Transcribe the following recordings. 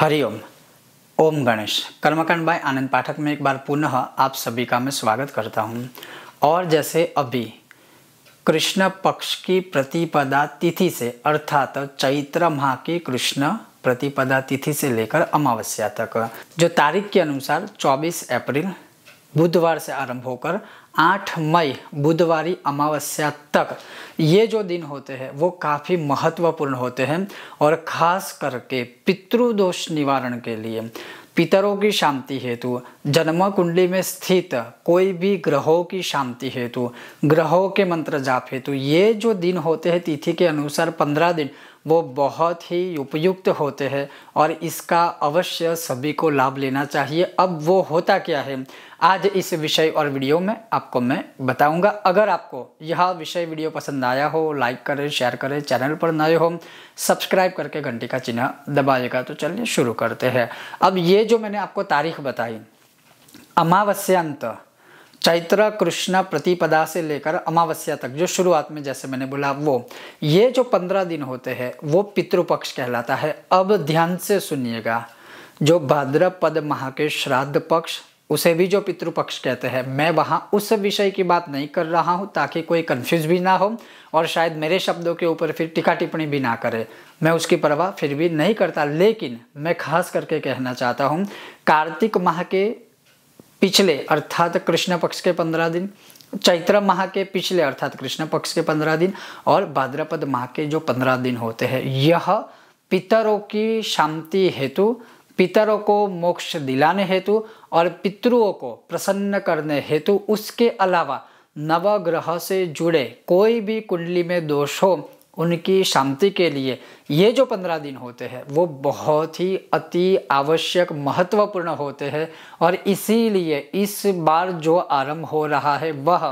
हरिओम ओम गणेश कर्मकांड बाय आनंद पाठक में एक बार पुनः आप सभी का मैं स्वागत करता हूँ और जैसे अभी कृष्ण पक्ष की प्रतिपदा तिथि से अर्थात चैत्र माह की कृष्ण प्रतिपदा तिथि से लेकर अमावस्या तक जो तारीख के अनुसार 24 अप्रैल बुधवार से आरंभ होकर 8 मई बुधवारी अमावस्या तक ये जो दिन होते हैं वो काफ़ी महत्वपूर्ण होते हैं और खास करके पितृदोष निवारण के लिए पितरों की शांति हेतु जन्म कुंडली में स्थित कोई भी ग्रहों की शांति हेतु ग्रहों के मंत्र जाप हेतु ये जो दिन होते हैं तिथि के अनुसार पंद्रह दिन वो बहुत ही उपयुक्त होते हैं और इसका अवश्य सभी को लाभ लेना चाहिए अब वो होता क्या है आज इस विषय और वीडियो में आपको मैं बताऊंगा अगर आपको यह विषय वीडियो पसंद आया हो लाइक करें शेयर करें चैनल पर नए हो सब्सक्राइब करके घंटी का चिन्ह दबाएगा तो चलिए शुरू करते हैं अब ये जो मैंने आपको तारीख बताई अमावस्यांत चैत्र कृष्ण प्रतिपदा से लेकर अमावस्या तक जो शुरुआत में जैसे मैंने बोला वो ये जो पंद्रह दिन होते हैं वो पितृपक्ष कहलाता है अब ध्यान से सुनिएगा जो भाद्रपद माह के श्राद्ध पक्ष उसे भी जो पितृपक्ष कहते हैं मैं वहाँ उस विषय की बात नहीं कर रहा हूँ ताकि कोई कन्फ्यूज भी ना हो और शायद मेरे शब्दों के ऊपर फिर टिका टिप्पणी भी ना करे मैं उसकी परवाह फिर भी नहीं करता लेकिन मैं खास करके कहना चाहता हूँ कार्तिक माह के पिछले अर्थात कृष्ण पक्ष के पंद्रह दिन चैत्र माह के पिछले अर्थात कृष्ण पक्ष के पंद्रह दिन और भाद्रपद माह के जो पंद्रह दिन होते हैं यह पितरों की शांति हेतु पितरों को मोक्ष दिलाने हेतु और पितरों को प्रसन्न करने हेतु उसके अलावा नवग्रह से जुड़े कोई भी कुंडली में दोष हो उनकी शांति के लिए ये जो पंद्रह दिन होते हैं वो बहुत ही अति आवश्यक महत्वपूर्ण होते हैं और इसीलिए इस बार जो आरंभ हो रहा है वह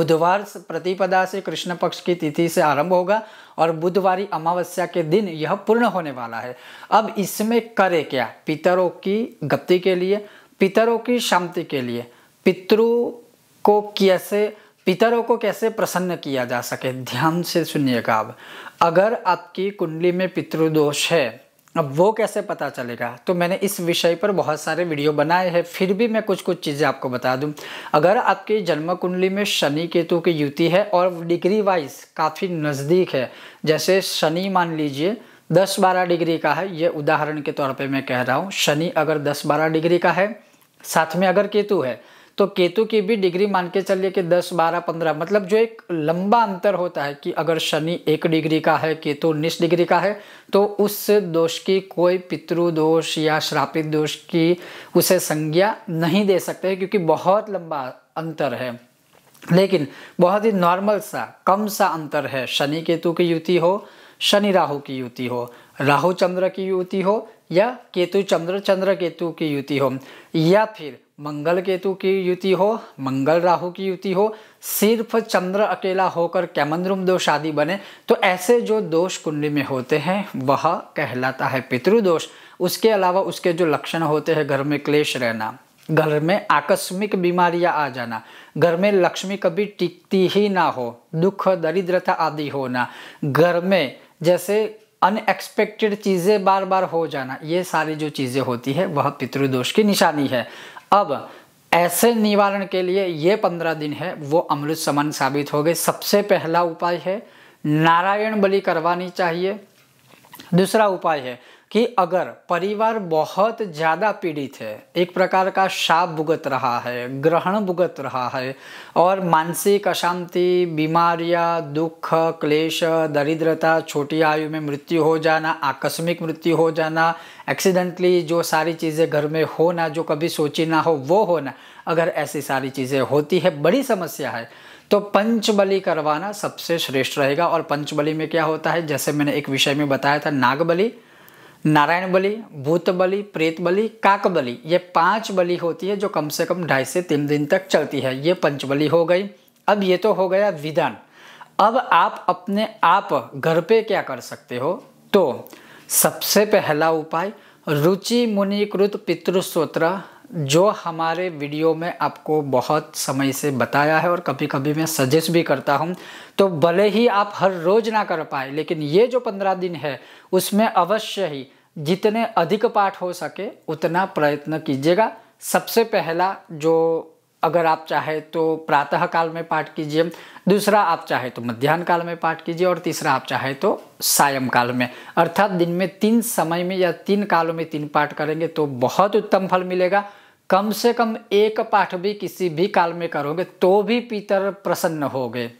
बुधवार प्रतिपदा से कृष्ण पक्ष की तिथि से आरंभ होगा और बुधवारी अमावस्या के दिन यह पूर्ण होने वाला है अब इसमें करे क्या पितरों की गति के लिए पितरों की शांति के लिए पितरों को कैसे पितरों को कैसे प्रसन्न किया जा सके ध्यान से सुनिएगा अब अगर आपकी कुंडली में पितृदोष है अब वो कैसे पता चलेगा तो मैंने इस विषय पर बहुत सारे वीडियो बनाए हैं फिर भी मैं कुछ कुछ चीज़ें आपको बता दूं अगर आपकी जन्म कुंडली में शनि केतु की युति है और डिग्री वाइज काफ़ी नज़दीक है जैसे शनि मान लीजिए दस बारह डिग्री का है ये उदाहरण के तौर पे मैं कह रहा हूँ शनि अगर दस बारह डिग्री का है साथ में अगर केतु है तो केतु की भी डिग्री मान के चलिए कि 10, 12, 15 मतलब जो एक लंबा अंतर होता है कि अगर शनि एक डिग्री का है केतु उन्नीस डिग्री का है तो उस दोष की कोई पितृ दोष या श्रापित दोष की उसे संज्ञा नहीं दे सकते क्योंकि बहुत लंबा अंतर है लेकिन बहुत ही नॉर्मल सा कम सा अंतर है शनि केतु की युति हो शनि राहु की युति हो राहु चंद्र की युति हो या केतु चंद्र चंद्र केतु की युति हो या फिर मंगल केतु की युति हो मंगल राहु की युति हो सिर्फ चंद्र अकेला होकर कैमंद्रुम दोष आदि बने तो ऐसे जो दोष कुंडली में होते हैं वह कहलाता है पितृदोष उसके अलावा उसके जो लक्षण होते हैं घर में क्लेश रहना घर में आकस्मिक बीमारियां आ जाना घर में लक्ष्मी कभी टिकती ही ना हो दुख दरिद्रता आदि होना घर में जैसे अनएक्सपेक्टेड चीज़ें बार बार हो जाना ये सारी जो चीज़ें होती है वह पितृदोष की निशानी है अब ऐसे निवारण के लिए ये पंद्रह दिन है वो अमृत समान साबित हो गए सबसे पहला उपाय है नारायण बलि करवानी चाहिए दूसरा उपाय है कि अगर परिवार बहुत ज़्यादा पीड़ित है एक प्रकार का शाप भुगत रहा है ग्रहण भुगत रहा है और मानसिक अशांति बीमारियां दुख क्लेश दरिद्रता छोटी आयु में मृत्यु हो जाना आकस्मिक मृत्यु हो जाना एक्सीडेंटली जो सारी चीज़ें घर में होना जो कभी सोची ना हो वो होना अगर ऐसी सारी चीज़ें होती है बड़ी समस्या है तो पंचबली करवाना सबसे श्रेष्ठ रहेगा और पंचबली में क्या होता है जैसे मैंने एक विषय में बताया था नागबली नारायण बलि भूत बलि प्रेत बलि काक बलि ये पांच बलि होती है जो कम से कम ढाई से तीन दिन तक चलती है ये पंच बलि हो गई अब ये तो हो गया विधान अब आप अपने आप घर पे क्या कर सकते हो तो सबसे पहला उपाय रुचि मुनिकृत पितृस्त्रोत्र जो हमारे वीडियो में आपको बहुत समय से बताया है और कभी कभी मैं सजेस्ट भी करता हूँ तो भले ही आप हर रोज़ ना कर पाए लेकिन ये जो पंद्रह दिन है उसमें अवश्य ही जितने अधिक पाठ हो सके उतना प्रयत्न कीजिएगा सबसे पहला जो अगर आप चाहे तो प्रातः काल में पाठ कीजिए दूसरा आप चाहे तो मध्यान्ह काल में पाठ कीजिए और तीसरा आप चाहे तो सायं काल में अर्थात दिन में तीन समय में या तीन कालों में तीन पाठ करेंगे तो बहुत उत्तम फल मिलेगा कम से कम एक पाठ भी किसी भी काल में करोगे तो भी पितर प्रसन्न होगे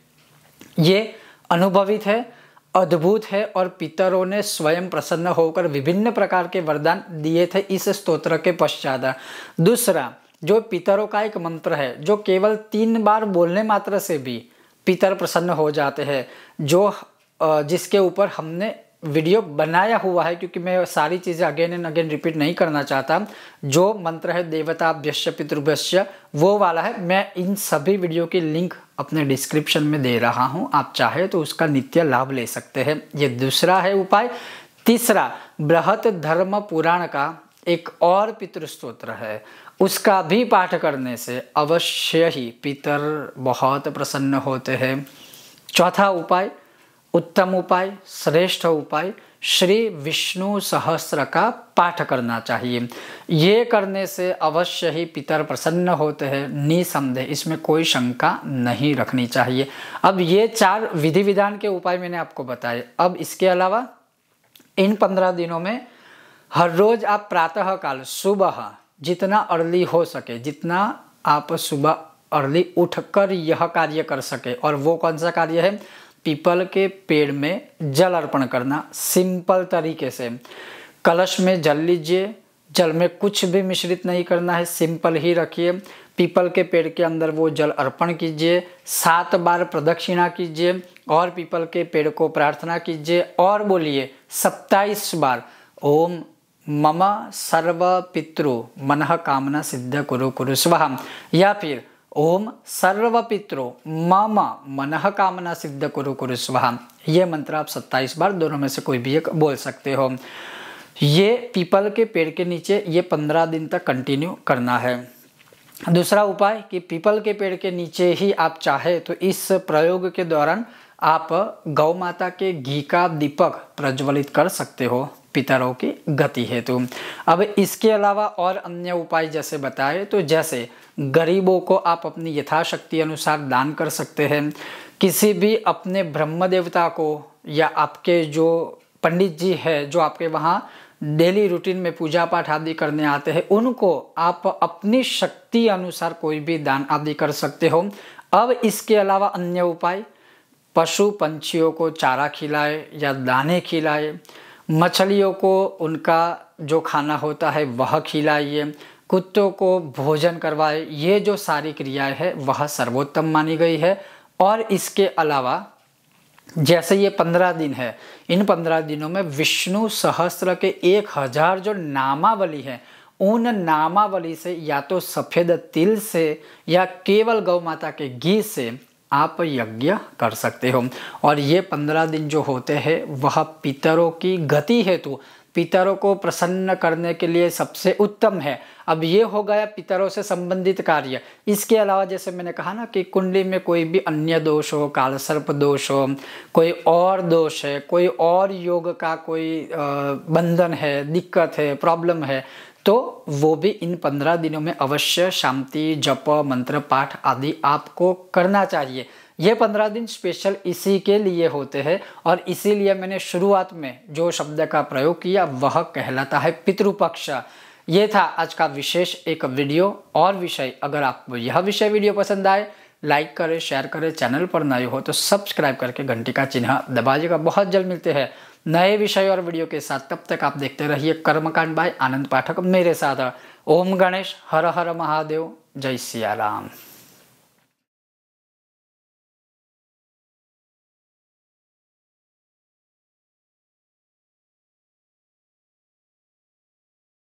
ये अनुभवित है अद्भुत है और पितरों ने स्वयं प्रसन्न होकर विभिन्न प्रकार के वरदान दिए थे इस स्तोत्र के पश्चात दूसरा जो पितरों का एक मंत्र है जो केवल तीन बार बोलने मात्र से भी पितर प्रसन्न हो जाते हैं जो जिसके ऊपर हमने वीडियो बनाया हुआ है क्योंकि मैं सारी चीज़ें अगेन एंड अगेन रिपीट नहीं करना चाहता जो मंत्र है देवताभ्यश्य पितृभ्य वो वाला है मैं इन सभी वीडियो की लिंक अपने डिस्क्रिप्शन में दे रहा हूँ आप चाहे तो उसका नित्य लाभ ले सकते हैं ये दूसरा है उपाय तीसरा बृहत धर्म पुराण का एक और पितृस्त्रोत्र है उसका भी पाठ करने से अवश्य ही पितर बहुत प्रसन्न होते हैं चौथा उपाय उत्तम उपाय श्रेष्ठ उपाय श्री विष्णु सहस्र का पाठ करना चाहिए ये करने से अवश्य ही पितर प्रसन्न होते हैं निसंदेह इसमें कोई शंका नहीं रखनी चाहिए अब ये चार विधि विधान के उपाय मैंने आपको बताए अब इसके अलावा इन पंद्रह दिनों में हर रोज आप प्रातः काल सुबह जितना अर्ली हो सके जितना आप सुबह अर्ली उठकर यह कार्य कर सके और वो कौन सा कार्य है पीपल के पेड़ में जल अर्पण करना सिंपल तरीके से कलश में जल लीजिए जल में कुछ भी मिश्रित नहीं करना है सिंपल ही रखिए पीपल के पेड़ के अंदर वो जल अर्पण कीजिए सात बार प्रदक्षिणा कीजिए और पीपल के पेड़ को प्रार्थना कीजिए और बोलिए सत्ताईस बार ओम मम सर्व पितृ मन कामना सिद्ध कुरु कुरु स्वाहा या फिर ओम सर्व पित्रो मामा मन कामना सिद्ध कुरु कुरु स्वाहा ये मंत्र आप 27 बार दोनों में से कोई भी एक बोल सकते हो ये पीपल के पेड़ के नीचे ये 15 दिन तक कंटिन्यू करना है दूसरा उपाय कि पीपल के पेड़ के नीचे ही आप चाहे तो इस प्रयोग के दौरान आप गौ माता के घी का दीपक प्रज्वलित कर सकते हो पितरों की गति हेतु अब इसके अलावा और अन्य उपाय जैसे बताए तो जैसे गरीबों को आप अपनी यथाशक्ति अनुसार दान कर सकते हैं किसी भी अपने ब्रह्म देवता को या आपके जो पंडित जी है जो आपके वहाँ डेली रूटीन में पूजा पाठ आदि करने आते हैं उनको आप अपनी शक्ति अनुसार कोई भी दान आदि कर सकते हो अब इसके अलावा अन्य उपाय पशु पंछियों को चारा खिलाए या दाने खिलाए मछलियों को उनका जो खाना होता है वह खिलाइए कुत्तों को भोजन करवाए ये जो सारी क्रियाएं है वह सर्वोत्तम मानी गई है और इसके अलावा जैसे ये पंद्रह दिन है इन पंद्रह दिनों में विष्णु सहस्त्र के एक हजार जो नामावली है उन नामावली से या तो सफ़ेद तिल से या केवल गौ माता के घी से आप यज्ञ कर सकते हो और ये पंद्रह दिन जो होते हैं वह पितरों की गति हेतु पितरों को प्रसन्न करने के लिए सबसे उत्तम है अब ये हो गया पितरों से संबंधित कार्य इसके अलावा जैसे मैंने कहा ना कि कुंडली में कोई भी अन्य दोष हो काल सर्प दोष हो कोई और दोष है कोई और योग का कोई बंधन है दिक्कत है प्रॉब्लम है तो वो भी इन पंद्रह दिनों में अवश्य शांति जप मंत्र पाठ आदि आपको करना चाहिए ये पंद्रह दिन स्पेशल इसी के लिए होते हैं और इसीलिए मैंने शुरुआत में जो शब्द का प्रयोग किया वह कहलाता है पितृपक्ष ये था आज का विशेष एक वीडियो और विषय अगर आपको यह विषय वीडियो पसंद आए लाइक करें शेयर करें चैनल पर नए हो तो सब्सक्राइब करके घंटी का चिन्ह दबाइएगा बहुत जल्द मिलते हैं नए विषय और वीडियो के साथ तब तक आप देखते रहिए कर्मकांड बाय आनंद पाठक मेरे साथ ओम गणेश हर हर महादेव जय सिया राम